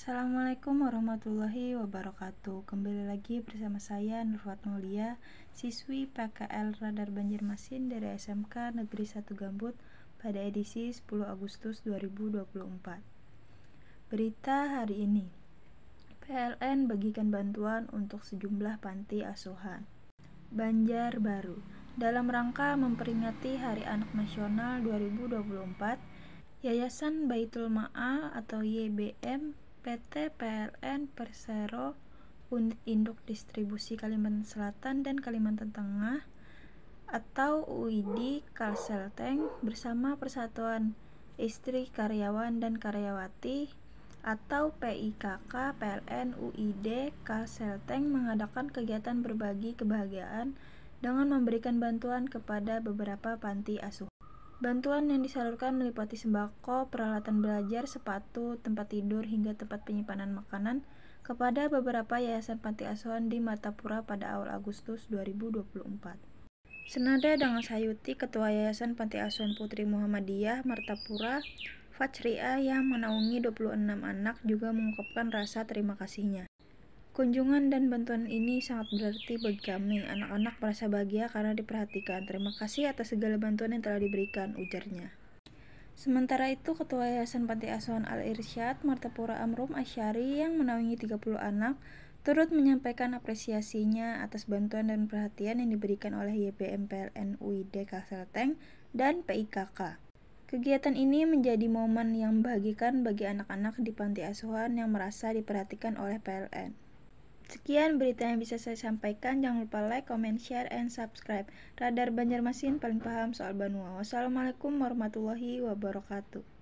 Assalamualaikum warahmatullahi wabarakatuh Kembali lagi bersama saya Nurfat Mulia Siswi PKL Radar Banjarmasin dari SMK Negeri 1 Gambut Pada edisi 10 Agustus 2024 Berita hari ini PLN bagikan bantuan untuk sejumlah panti asuhan Banjarbaru Dalam rangka memperingati Hari Anak Nasional 2024 Yayasan Baitul Ma'a atau YBM PT PLN Persero Unit Induk Distribusi Kalimantan Selatan dan Kalimantan Tengah atau UID Kalselteng bersama Persatuan Istri Karyawan dan Karyawati atau PIKK PLN UID Kalselteng mengadakan kegiatan berbagi kebahagiaan dengan memberikan bantuan kepada beberapa panti asuhan. Bantuan yang disalurkan meliputi sembako, peralatan belajar, sepatu, tempat tidur, hingga tempat penyimpanan makanan kepada beberapa yayasan panti asuhan di Martapura pada awal Agustus 2024. Senada dengan Sayuti, Ketua Yayasan Panti Asuhan Putri Muhammadiyah Martapura, Fajriah yang menaungi 26 anak juga mengungkapkan rasa terima kasihnya. Kunjungan dan bantuan ini sangat berarti bagi kami. Anak-anak merasa bahagia karena diperhatikan. Terima kasih atas segala bantuan yang telah diberikan, ujarnya. Sementara itu, Ketua Yayasan Panti Asuhan Al-Irsyad, Martapura Amrum Asyari yang menaungi 30 anak, turut menyampaikan apresiasinya atas bantuan dan perhatian yang diberikan oleh YPM PLN UID Kalselteng dan PIKK. Kegiatan ini menjadi momen yang membahagikan bagi anak-anak di panti asuhan yang merasa diperhatikan oleh PLN. Sekian berita yang bisa saya sampaikan. Jangan lupa like, comment, share, and subscribe. Radar Banjarmasin paling paham soal Banua. Wassalamualaikum warahmatullahi wabarakatuh.